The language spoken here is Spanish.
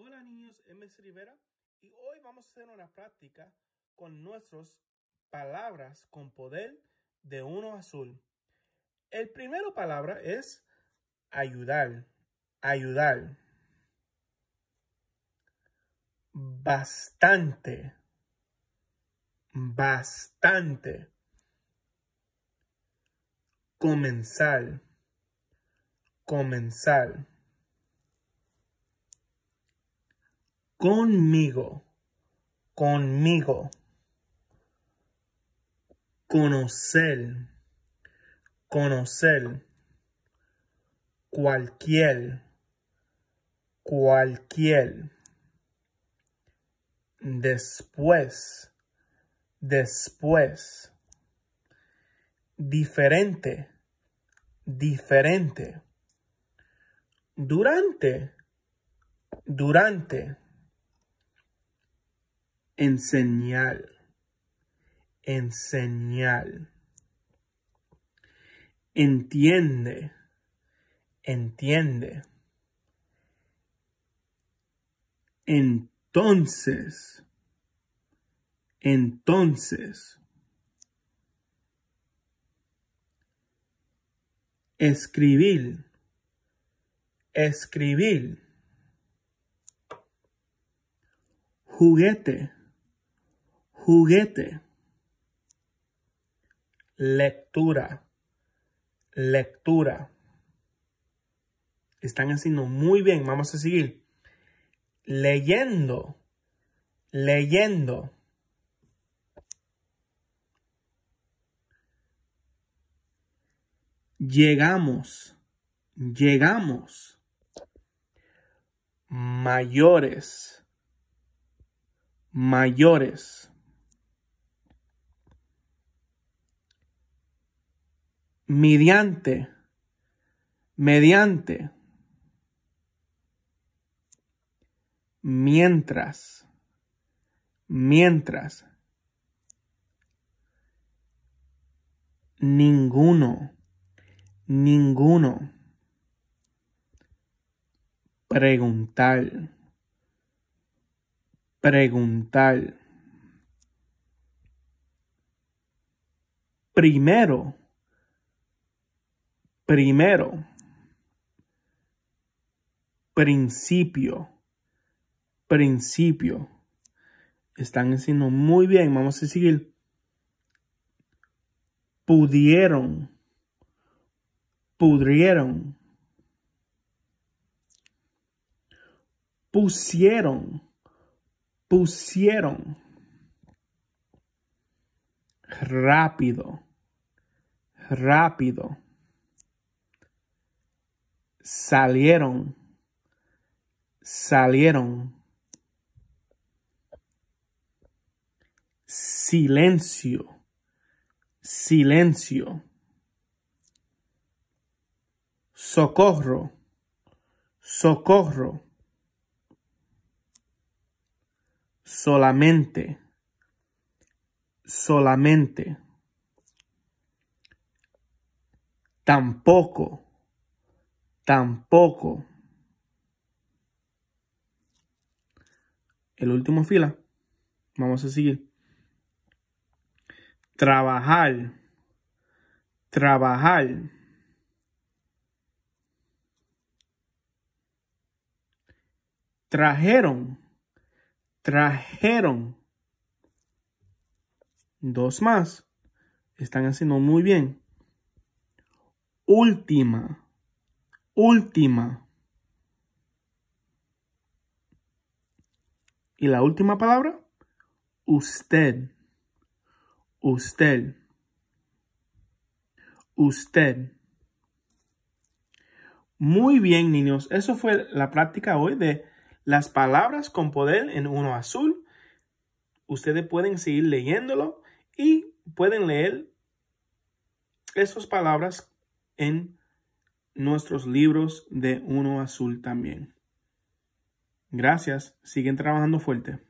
Hola niños, es Rivera y hoy vamos a hacer una práctica con nuestras palabras con poder de uno azul. El primero palabra es ayudar, ayudar. Bastante, bastante. Comenzar, comenzar. conmigo, conmigo. Conocer, conocer. Cualquier, cualquier. Después, después. Diferente, diferente. Durante, durante en señal, señal. Entiende, entiende. Entonces, entonces. Escribir, escribir. Juguete juguete, lectura, lectura. Están haciendo muy bien, vamos a seguir. Leyendo, leyendo. Llegamos, llegamos mayores, mayores. mediante, mediante, mientras, mientras, ninguno, ninguno, preguntar, preguntar, primero, primero, principio, principio. Están haciendo muy bien, vamos a seguir. Pudieron, pudrieron, pusieron, pusieron. Rápido, rápido salieron, salieron. Silencio, silencio. Socorro, socorro. Solamente, solamente. Tampoco tampoco. El último fila. Vamos a seguir. Trabajar. Trabajar. Trajeron. Trajeron. Dos más. Están haciendo muy bien. Última última. Y la última palabra, usted, usted, usted. Muy bien, niños. Eso fue la práctica hoy de las palabras con poder en uno azul. Ustedes pueden seguir leyéndolo y pueden leer esas palabras en nuestros libros de Uno Azul también. Gracias, siguen trabajando fuerte.